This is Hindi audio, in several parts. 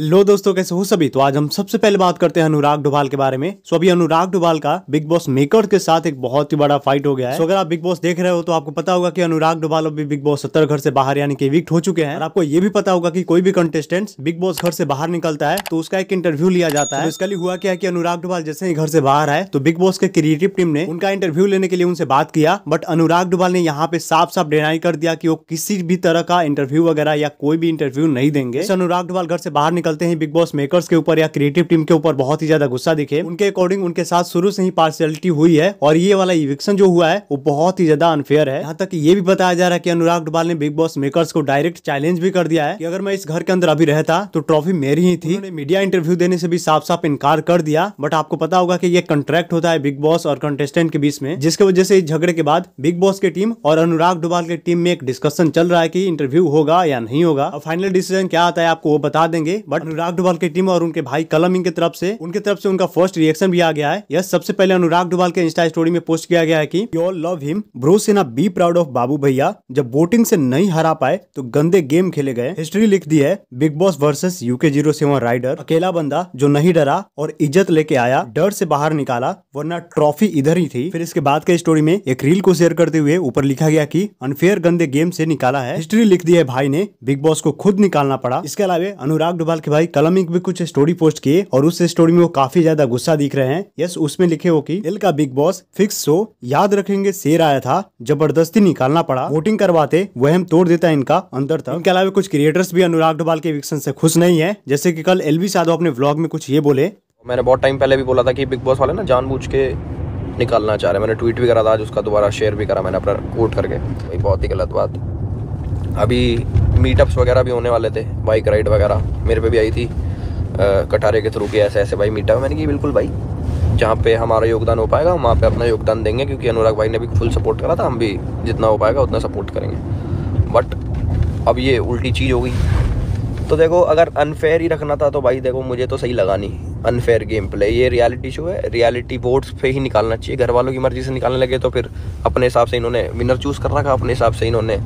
हेलो दोस्तों कैसे हो सभी तो आज हम सबसे पहले बात करते हैं अनुराग डोभाल के बारे में सो अभी अनुराग डोभाल का बिग बॉस मेकर के साथ एक बहुत ही बड़ा फाइट हो गया है सो अगर आप बिग बॉस देख रहे हो तो आपको पता होगा कि अनुराग डोभाल अभी बिग बॉस सत्तर घर से बाहर यानी कि विक्ट हो चुके हैं और आपको ये भी पता होगा की कोई भी कंटेस्टेंट बिग बॉस घर से बाहर निकलता है तो उसका एक इंटरव्यू लिया जाता है तो इसका हुआ क्या की अनुराग डोभाल जैसे ही घर से बाहर आए तो बिग बॉस के क्रिएटिव टीम ने उनका इंटरव्यू लेने के लिए उनसे बात किया बट अनुराग डोभाल ने यहाँ पे साफ साफ डिनाई कर दिया की वो किसी भी तरह का इंटरव्यू वगैरह या कोई भी इंटरव्यू नहीं देंगे अनुराग डोभाल घर से बाहर निकलते हैं बिग बॉस मेकर्स के ऊपर या क्रिएटिव टीम के ऊपर बहुत ही ज्यादा गुस्सा दिखे उनके अकॉर्डिंग उनके साथ शुरू से ही पार्शलिटी हुई है और ये वाला इविक्शन जो हुआ है वो बहुत ही ज्यादा अनफेयर है यहाँ तक ये भी बताया जा रहा है की अनुराग डुबाल ने बिग बॉस मेकर्स को डायरेक्ट चैलेंज भी कर दिया है की अगर मैं इस घर के अंदर अभी रहता तो ट्रॉफी मेरी ही थी मीडिया इंटरव्यू देने से भी साफ साफ इनकार कर दिया बट आपको पता होगा की ये कंट्रैक्ट होता है बिग बॉस और कंटेस्टेंट के बीच में जिसके वजह से इस झगड़े के बाद बिग बॉस की टीम और अनुराग डुबाल की टीम में एक डिस्कशन चल रहा है की इंटरव्यू होगा या नहीं होगा फाइनल डिसीजन क्या आता है आपको वो बता देंगे बट अनुराग डुबाल की टीम और उनके भाई कलम की तरफ से उनके तरफ से उनका फर्स्ट रिएक्शन भी आ गया है यस सबसे पहले अनुराग डुबाल के इंस्टा स्टोरी में पोस्ट किया गया है की यू लव हिम ब्रो सेना be proud of Babu Bhaiya जब बोटिंग से नहीं हरा पाए तो गंदे गेम खेले गए हिस्ट्री लिख दी है Bigg Boss versus UK zero seven rider अकेला बंदा जो नहीं डरा और इज्जत लेके आया डर से बाहर निकाला वरना ट्रॉफी इधर ही थी फिर इसके बाद के स्टोरी में एक रील को शेयर करते हुए ऊपर लिखा गया कि अनफेयर गंदे गेम से निकाला है हिस्ट्री लिख दी है भाई ने बिग बॉस को खुद निकालना पड़ा इसके अलावा अनुराग डुबाल के भाई कलमिक भी कुछ स्टोरी पोस्ट किए और उस स्टोरी में वो काफी ज्यादा गुस्सा दिख रहे हैं यस उसमें लिखे हो कि दिल का बिग बॉस फिक्स शो याद रखेंगे शेर आया था जबरदस्ती निकालना पड़ा वोटिंग करवाते वह हम तोड़ देता है इनका अंदर तक इनके अलावा कुछ क्रिएटर्स भी अनुराग डोबाल के विक्सन से खुश नहीं है जैसे की कल एल यादव अपने ब्लॉग में कुछ ये बोले मैंने बहुत टाइम पहले भी बोला था की बिग बॉस वाले ना जान के निकालना चाह रहे मैंने ट्वीट भी करा था आज उसका दोबारा शेयर भी करा मैंने अपना कोट करके बहुत ही गलत बात अभी मीटअप्स वगैरह भी होने वाले थे बाइक राइड वगैरह मेरे पे भी आई थी कटारे के थ्रू के ऐसे ऐसे भाई मीटअप मैंने कि बिल्कुल भाई जहाँ पे हमारा योगदान हो पाएगा हम वहाँ पे अपना योगदान देंगे क्योंकि अनुराग भाई ने भी फुल सपोर्ट करा था हम भी जितना हो पाएगा उतना सपोर्ट करेंगे बट अब ये उल्टी चीज़ हो गई तो देखो अगर अनफेयर ही रखना था तो भाई देखो मुझे तो सही लगा नहीं अनफेयर गेम प्ले ये रियलिटी शो है रियलिटी वोट्स पे ही निकालना चाहिए घर वालों की मर्ज़ी से निकालने लगे तो फिर अपने हिसाब से इन्होंने विनर चूज़ कर रखा अपने हिसाब से इन्होंने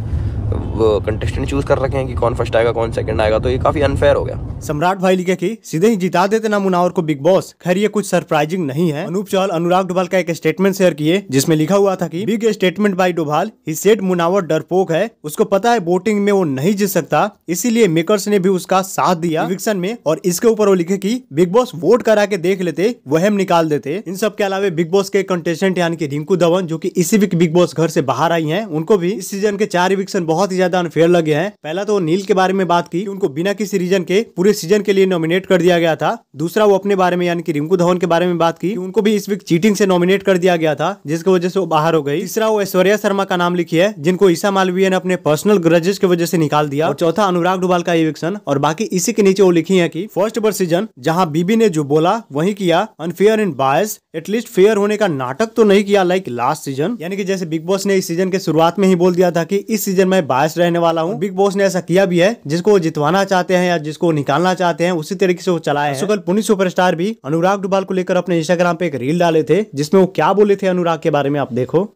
कंटेस्टेंट चूज कर रखे हैं कि कौन फर्स्ट आएगा कौन सेकंड आएगा तो ये काफी अनफेयर हो गया सम्राट भाई लिखे की सीधे ही जिता देते ना मुनावर को बिग बॉस खैर ये कुछ सरप्राइजिंग नहीं है अनूप चौहान अनुराग डोभाल का एक स्टेटमेंट शेयर किए जिसमें लिखा हुआ था की big statement by Dobhal he said Munawar डरपोक है उसको पता है वोटिंग में वो नहीं जीत सकता इसीलिए मेकर्स ने भी उसका साथ दिया इलेक्शन में और इसके ऊपर वो लिखे की बिग बॉस वोट करा के देख लेते वह निकाल देते इन सब के अलावा बिग बॉस के कंटेस्टेंट यानी कि रिंकू धवन जो की इसी बिग बॉस घर से बाहर आई है उनको भी इस सीजन के चार इविक्शन बहुत बहुत ही ज्यादा अनफेयर लगे हैं पहला तो नील के बारे में बात की उनको बिना किसी रीजन के पूरे सीजन के लिए नॉमिनेट कर दिया गया था दूसरा वो अपने बारे में यानी कि रिंकू धवन के बारे में बात की उनको भी इस वीक चीटिंग से नॉमिनेट कर दिया गया था जिसकी वजह से वो बाहर हो गई तीसरा वो ऐश्वर्या शर्मा का नाम लिखी है जिनको ईसा मालवीय ने अपने पर्सनल ग्रजेस की वजह से निकाल दिया और चौथा अनुराग डुबाल का इविक्शन और बाकी इसी के नीचे वो लिखी है की फर्स्ट ओवर सीजन जहाँ बीबी ने जो बोला वही किया unfair in bias at least fair होने का नाटक तो नहीं किया लाइक लास्ट सीजन यानी कि जैसे बिग बॉस ने इस सीजन के शुरुआत में ही बोल दिया था कि इस सीजन में बायस रहने वाला हूँ बिग बॉस ने ऐसा किया भी है जिसको वो जितवाना चाहते हैं या जिसको निकालना चाहते हैं उसी तरीके से वो चलाए है कल पुनी सुपरस्टार भी अनुराग डुबाल को लेकर अपने इंस्टाग्राम पे एक रील डाले थे जिसमें वो क्या बोले थे अनुराग के बारे में आप देखो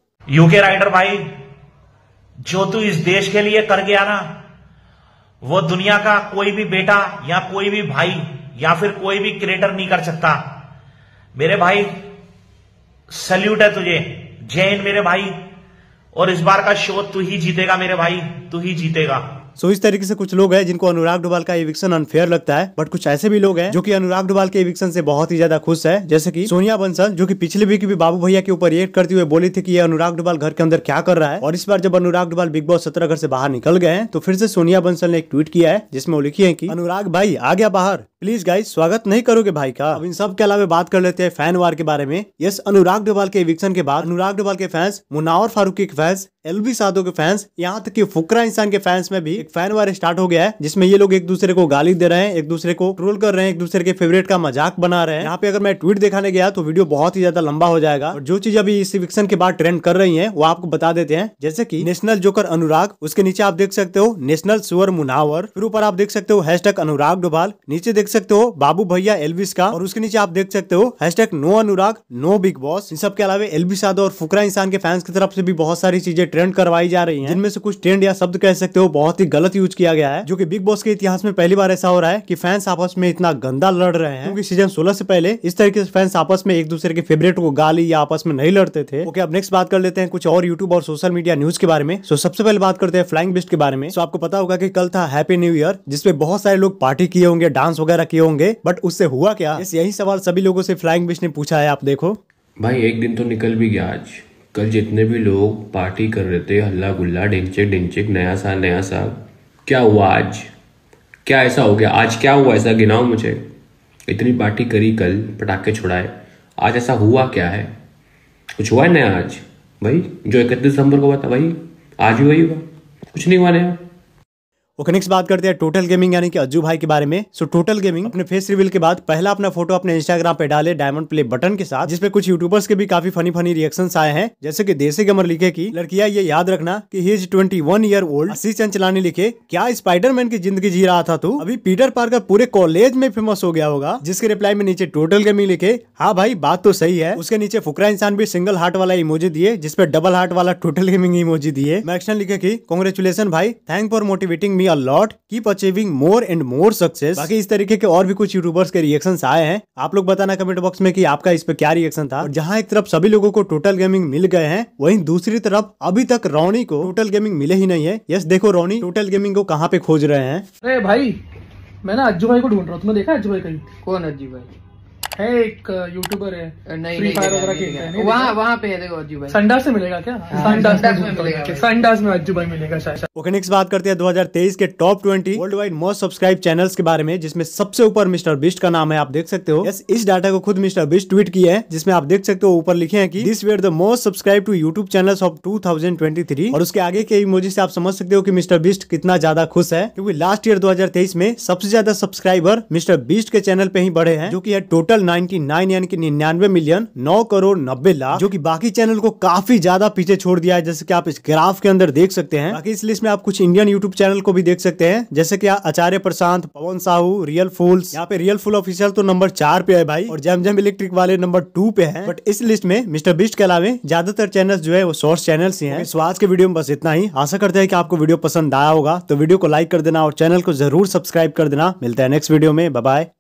यूके राइडर भाई जो तू इस देश के लिए कर गया ना वो दुनिया का कोई भी बेटा या कोई भी भाई या फिर कोई भी क्रिएटर नहीं कर सकता मेरे भाई सल्यूट है तुझे जैन मेरे भाई और इस बार का शो तू ही जीतेगा मेरे भाई तू ही जीतेगा सो so, इस तरीके से कुछ लोग हैं जिनको अनुराग डुबाल का इविक्शन अनफेयर लगता है बट कुछ ऐसे भी लोग हैं जो कि अनुराग डुबाल के इविक्शन से बहुत ही ज्यादा खुश है जैसे कि सोनिया बंसल जो कि पिछले वीक भी, बाबू भैया के ऊपर रिएक्ट करते हुए बोली थी कि ये अनुराग डुबाल घर के अंदर क्या कर रहा है और इस बार जब अनुराग डुबाल बिग बॉस सत्रह घर से बाहर निकल गए हैं तो फिर से सोनिया बंसल ने एक ट्वीट किया है जिसमें वो लिखी है की अनुराग भाई आ गया बाहर प्लीज गाइस स्वागत नहीं करोगे भाई का अब इन सब के अलावा बात कर लेते हैं फैन वार के बारे में यस अनुराग डोवाल के एविक्शन के बाद अनुराग डोवाल के फैंस मुनावर फारूकी के फैंस एलबी साधो के फैंस यहाँ तक कि फुकरा इंसान के फैंस में भी एक फैन वार स्टार्ट हो गया है जिसमें ये लोग एक दूसरे को गाली दे रहे हैं एक दूसरे को ट्रोल कर रहे हैं एक दूसरे के फेवरेट का मजाक बना रहे हैं यहाँ पे अगर मैं ट्वीट दिखाने गया तो वीडियो बहुत ही ज्यादा लंबा हो जाएगा और जो चीज अभी इस इविक्शन के बाद ट्रेंड कर रही है वो आपको बता देते हैं जैसे की नेशनल जोकर अनुराग उसके नीचे आप देख सकते हो नेशनल सुअर मुनावर फिर ऊपर आप देख सकते हो हैश अनुराग डोभाल नीचे देख सकते हो बाबू भैया एलविस का और उसके नीचे आप देख सकते हो hashtag no Anurag no Bigg Boss इन सबके अलावा एलविस यादव और फुकरा इंसान के फैंस की तरफ से भी बहुत सारी चीजें ट्रेंड करवाई जा रही है जिनमें से कुछ ट्रेंड या शब्द कह सकते हो बहुत ही गलत यूज किया गया है जो की बिग बॉस के इतिहास में पहली बार ऐसा हो रहा है की फैंस आपस में इतना गंदा लड़ रहे हैं क्योंकि सीजन सोलह से पहले इस तरीके से फैंस आपस में एक दूसरे के फेवरेट को गाली या आपस में नहीं लड़ते थे ओके अब नेक्स्ट बात कर लेते हैं कुछ और यूट्यूब और सोशल मीडिया न्यूज के बारे में सो सबसे पहले बात करते हैं फ्लाइंग बिस्ट के बारे में सो आपको पता होगा की कल था हैप्पी न्यू ईयर जिसपे बहुत सारे लोग पार्टी किए होंगे डांस वगैरह वगैरह किए होंगे बट उससे हुआ क्या इस यही सवाल सभी लोगों से फ्लाइंग विश ने पूछा है आप देखो भाई एक दिन तो निकल भी गया आज कल जितने भी लोग पार्टी कर रहे थे हल्ला गुल्ला ढिंचिक ढिंचिक नया साल नया साल क्या हुआ आज क्या ऐसा हो गया आज क्या हुआ ऐसा गिनाओ मुझे इतनी पार्टी करी कल पटाखे छुड़ाए आज ऐसा हुआ क्या है कुछ हुआ है नया आज भाई जो इकतीस दिसंबर को हुआ था भाई आज भी वही हुआ कुछ नहीं हुआ नया ओके नेक्स्ट बात करते हैं टोटल गेमिंग यानी कि अज्जू भाई के बारे में सो टोटल गेमिंग अपने फेस रिवील के बाद पहला अपना फोटो अपने इंस्टाग्राम पे डाले डायमंड प्ले बटन के साथ जिसपे कुछ यूट्यूबर्स के भी काफी फनी फनी रिएक्शन आए हैं जैसे कि देसी गमर लिखे की लड़किया ये याद रखना की he is twenty one year old सी चंद चलानी लिखे क्या स्पाइडरमैन की जिंदगी जी रहा था तू अभी पीटर पार्कर पूरे कॉलेज में फेमस हो गया होगा जिसके रिप्लाई में नीचे टोटल गेमिंग लिखे हाँ भाई बात तो सही है उसके नीचे फुकरा इंसान भी सिंगल हार्ट वाला इमोजी दिए जिसपे डबल हार्ट वाला टोटल गेमिंग इमोजी दिए मैक्शन लिखे की कॉन्ग्रेचुलेसन भाई thank for motivating me a lot keep achieving more and more success बाकी इस तरीके के और भी कुछ यूट्यूबर्स के रिएक्शन आए हैं आप लोग बताना कमेंट बॉक्स में कि आपका इस पे क्या रिएक्शन था और जहां एक तरफ सभी लोगों को टोटल गेमिंग मिल गए हैं वहीं दूसरी तरफ अभी तक रोनी को टोटल गेमिंग मिले ही नहीं है यस देखो रोनी टोटल गेमिंग को कहाँ पे खोज रहे हैं अरे भाई मैं ना अज्जू भाई को ढूंढ रहा हूँ तुम्हें देखा अज्जू भाई कहीं कौन अज्जू भाई है एक यूट्यूबर है नहीं वगैरह वहाँ वहाँ पे है देखो अज्जू भाई संडास से मिलेगा क्या संडास हाँ, में मिलेगा संडास में अज्जू भाई मिलेगा शायद ओके नेक्स्ट बात करते हैं 2023 के top 20 world wide most subscribe channels के बारे में जिसमें सबसे ऊपर मिस्टर बिस्ट का नाम है आप देख सकते हो यस इस डाटा को खुद मिस्टर बिस्ट ट्वीट किया है जिसमें आप देख सकते हो ऊपर लिखे हैं कि this were the most subscribe to YouTube channel of two और उसके आगे के इमोजी से आप समझ सकते हो कि मिस्टर बिस्ट कितना ज्यादा खुश है क्योंकि लास्ट ईयर दो में सबसे ज्यादा सब्सक्राइबर मिस्टर बिस्ट के चैनल पे ही बढ़े हैं जो की है टोटल नाइन यानी कि निन्यानवे मिलियन नौ करोड़ नब्बे लाख जो कि बाकी चैनल को काफी ज्यादा पीछे छोड़ दिया है जैसे कि आप इस ग्राफ के अंदर देख सकते हैं बाकी इस लिस्ट में आप कुछ इंडियन यूट्यूब चैनल को भी देख सकते हैं जैसे कि आचार्य प्रशांत पवन साहू रियल फूल यहाँ पे रियल फूल ऑफिशियल तो नंबर चार पे है भाई और जैम जैम इलेक्ट्रिक वाले नंबर टू पे है बट इस लिस्ट में मिस्टर बिस्ट के अलावे ज्यादातर चैनल जो है वो सोर्स चैनल ही है तो आज के वीडियो में बस इतना ही आशा करते हैं कि आपको वीडियो पसंद आया होगा तो वीडियो को लाइक कर देना और चैनल को जरूर सब्सक्राइब कर देना मिलता है नेक्स्ट वीडियो में बाय